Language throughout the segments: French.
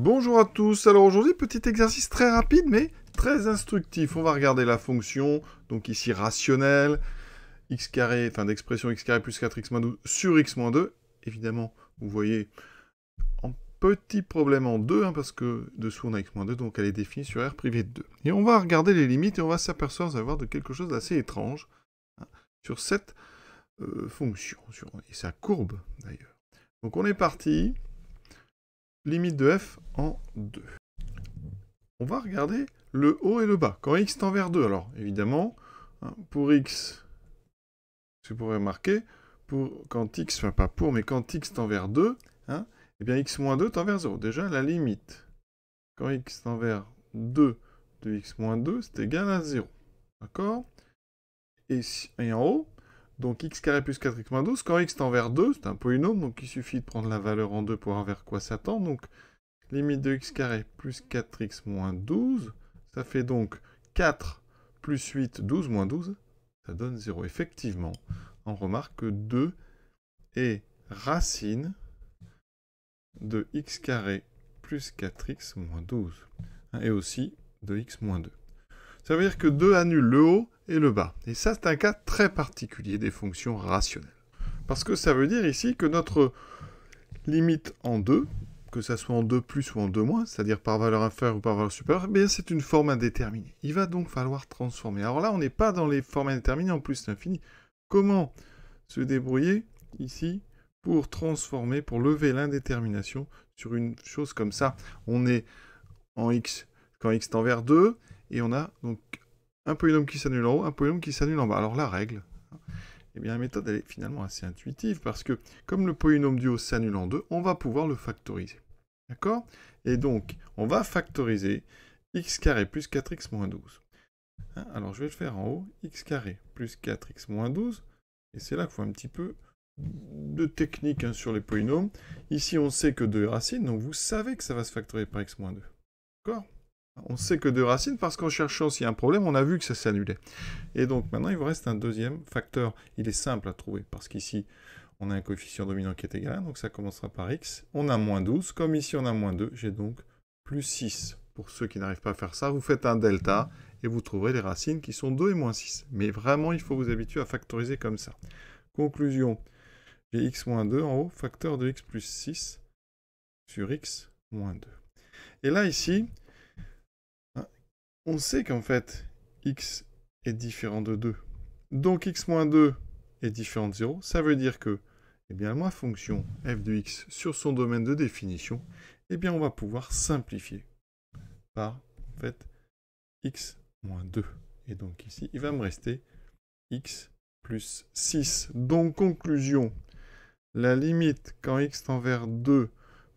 Bonjour à tous, alors aujourd'hui petit exercice très rapide mais très instructif. On va regarder la fonction, donc ici rationnelle, x carré, enfin d'expression x carré plus 4x moins sur x moins 2. Évidemment, vous voyez un petit problème en 2, hein, parce que dessous on a x moins 2, donc elle est définie sur r privé de 2. Et on va regarder les limites et on va s'apercevoir de quelque chose d'assez étrange hein, sur cette euh, fonction, sur, et sa courbe d'ailleurs. Donc on est parti, limite de f en 2. On va regarder le haut et le bas. Quand x tend vers 2, alors évidemment, hein, pour x, vous pourrais marquer pour, quand x, enfin pas pour, mais quand x tend vers 2, hein, eh bien x-2 moins tend vers 0. Déjà, la limite, quand x tend vers 2 de x-2, moins c'est égal à 0. D'accord et en haut, donc x carré plus 4x-12, moins quand x tend vers 2, c'est un polynôme, donc il suffit de prendre la valeur en 2 pour voir vers quoi ça tend. Donc limite de x carré plus 4x moins 12, ça fait donc 4 plus 8, 12 moins 12, ça donne 0. Effectivement, on remarque que 2 est racine de x carré plus 4x moins 12, hein, et aussi de x moins 2. Ça veut dire que 2 annule le haut et le bas. Et ça, c'est un cas très particulier des fonctions rationnelles. Parce que ça veut dire ici que notre limite en 2, que ça soit en 2 plus ou en 2 moins, c'est-à-dire par valeur inférieure ou par valeur supérieure, eh bien c'est une forme indéterminée. Il va donc falloir transformer. Alors là, on n'est pas dans les formes indéterminées, en plus l'infini. Comment se débrouiller ici pour transformer, pour lever l'indétermination sur une chose comme ça On est en x quand x tend vers 2, et on a donc un polynôme qui s'annule en haut, un polynôme qui s'annule en bas. Alors la règle, eh bien la méthode elle est finalement assez intuitive parce que comme le polynôme du haut s'annule en 2, on va pouvoir le factoriser. D'accord Et donc, on va factoriser x carré plus 4x moins 12. Hein Alors je vais le faire en haut, x carré plus 4x moins 12, et c'est là qu'il faut un petit peu de technique hein, sur les polynômes. Ici on sait que 2 est racine, donc vous savez que ça va se factoriser par x moins 2. D'accord on sait que deux racines parce qu'en cherchant s'il y a un problème, on a vu que ça s'annulait. Et donc maintenant, il vous reste un deuxième facteur. Il est simple à trouver parce qu'ici, on a un coefficient dominant qui est égal donc ça commencera par x. On a moins 12, comme ici on a moins 2, j'ai donc plus 6. Pour ceux qui n'arrivent pas à faire ça, vous faites un delta et vous trouverez les racines qui sont 2 et moins 6. Mais vraiment, il faut vous habituer à factoriser comme ça. Conclusion, j'ai x moins 2 en haut, facteur de x plus 6 sur x moins 2. Et là, ici, on sait qu'en fait, x est différent de 2. Donc x-2 moins est différent de 0. Ça veut dire que eh bien, ma fonction f de x sur son domaine de définition, eh bien, on va pouvoir simplifier par en fait, x moins 2. Et donc ici, il va me rester x plus 6. Donc conclusion, la limite quand x tend vers 2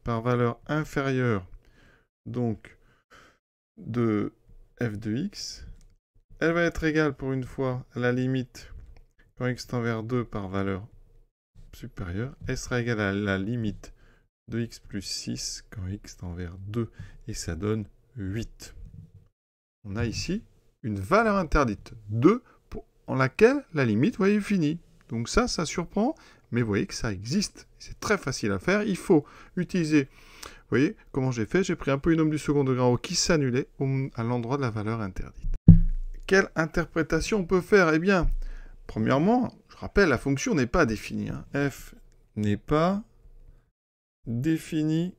par valeur inférieure, donc de f de x. Elle va être égale pour une fois à la limite quand x tend vers 2 par valeur supérieure. Elle sera égale à la limite de x plus 6 quand x tend vers 2 et ça donne 8. On a ici une valeur interdite 2 en laquelle la limite voyez, est finie. Donc ça, ça surprend mais vous voyez que ça existe. C'est très facile à faire. Il faut utiliser... Vous voyez comment j'ai fait J'ai pris un peu une du second degré qui s'annulait à l'endroit de la valeur interdite. Quelle interprétation on peut faire Eh bien, premièrement, je rappelle, la fonction n'est pas définie. Hein. f n'est pas définie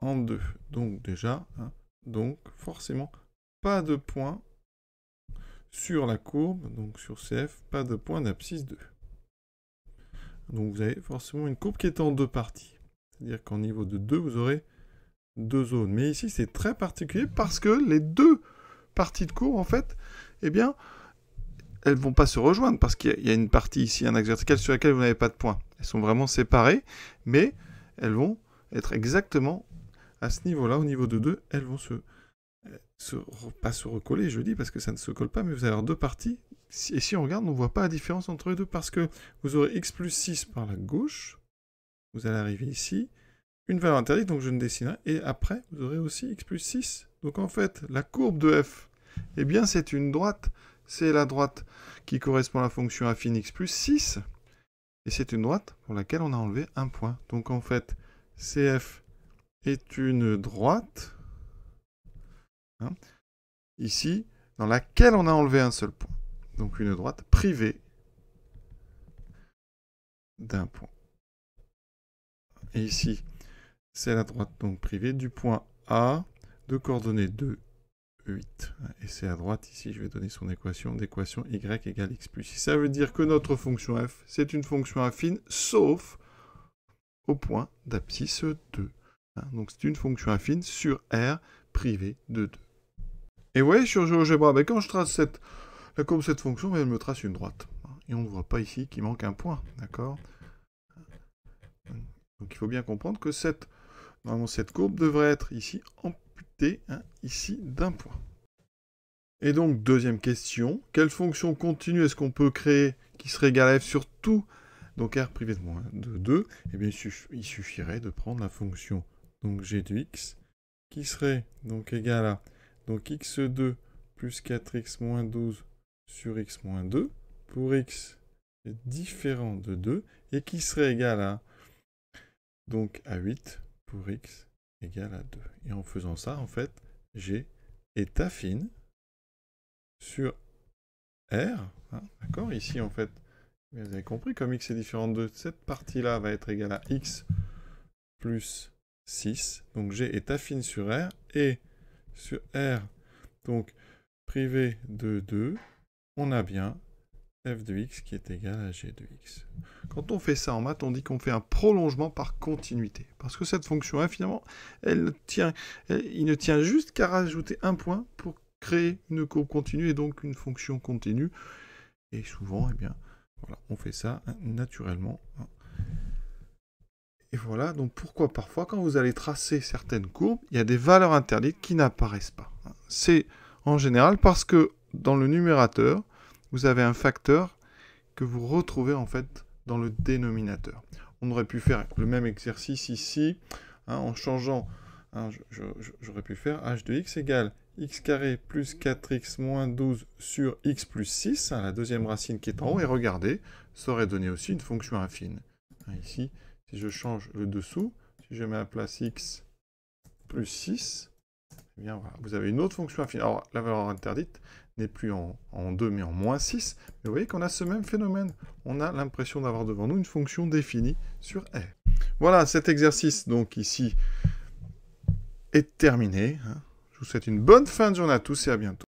en deux. Donc déjà, hein, donc forcément, pas de point sur la courbe, donc sur CF, pas de point d'abscisse 2. Donc vous avez forcément une courbe qui est en deux parties. C'est-à-dire qu'en niveau de 2, vous aurez deux zones. Mais ici, c'est très particulier parce que les deux parties de courbe, en fait, eh bien, elles vont pas se rejoindre parce qu'il y a une partie ici, un axe vertical sur laquelle vous n'avez pas de point. Elles sont vraiment séparées, mais elles vont être exactement à ce niveau-là, au niveau de 2, elles vont se pas se recoller, je dis parce que ça ne se colle pas, mais vous allez avoir deux parties. Et si on regarde, on ne voit pas la différence entre les deux parce que vous aurez x plus 6 par la gauche. Vous allez arriver ici. Une valeur interdite, donc je ne dessinerai. Et après, vous aurez aussi x plus 6. Donc en fait, la courbe de f, eh bien c'est une droite. C'est la droite qui correspond à la fonction affine x plus 6. Et c'est une droite pour laquelle on a enlevé un point. Donc en fait, CF est une droite Hein. ici, dans laquelle on a enlevé un seul point. Donc une droite privée d'un point. Et ici, c'est la droite donc privée du point A de coordonnées 2, 8. Et c'est à droite ici, je vais donner son équation d'équation y égale x plus. Ça veut dire que notre fonction f, c'est une fonction affine, sauf au point d'abscisse 2. Hein. donc c'est une fonction affine sur R privée de 2. Et vous voyez, sur Géogébra, ben, quand je trace cette, la ben, courbe cette fonction, elle me trace une droite. Et on ne voit pas ici qu'il manque un point, d'accord Donc il faut bien comprendre que cette, courbe devrait être ici amputée, hein, ici, d'un point. Et donc, deuxième question, quelle fonction continue est-ce qu'on peut créer qui serait égale à f sur tout donc R privé de moins de 2, eh bien, il suffirait de prendre la fonction donc g de x qui serait donc égale à donc x2 plus 4x moins 12 sur x moins 2 pour x est différent de 2 et qui serait égal à donc à 8 pour x égale à 2. Et en faisant ça, en fait, j'ai état fine sur R. Hein, d'accord Ici, en fait, vous avez compris, comme x est différent de 2, cette partie-là va être égale à x plus 6. Donc j'ai état fine sur R et sur R. Donc, privé de 2, on a bien f de x qui est égal à g de x. Quand on fait ça en maths, on dit qu'on fait un prolongement par continuité. Parce que cette fonction, finalement, elle, il ne tient juste qu'à rajouter un point pour créer une courbe continue et donc une fonction continue. Et souvent, eh bien, voilà, on fait ça hein, naturellement. Hein. Et voilà donc pourquoi parfois quand vous allez tracer certaines courbes, il y a des valeurs interdites qui n'apparaissent pas. C'est en général parce que dans le numérateur, vous avez un facteur que vous retrouvez en fait dans le dénominateur. On aurait pu faire le même exercice ici hein, en changeant, hein, j'aurais pu faire h de x égale x carré plus 4x moins 12 sur x plus 6, hein, la deuxième racine qui est en haut, et regardez, ça aurait donné aussi une fonction affine. Ici, si je change le dessous, si je mets à place x plus 6, eh vous avez une autre fonction infinie. Alors la valeur interdite n'est plus en, 2 mais en moins 6. Mais vous voyez qu'on a ce même phénomène. On a l'impression d'avoir devant nous une fonction définie sur R. Voilà, cet exercice donc ici est terminé. Hein. Je vous souhaite une bonne fin de journée à tous et à bientôt.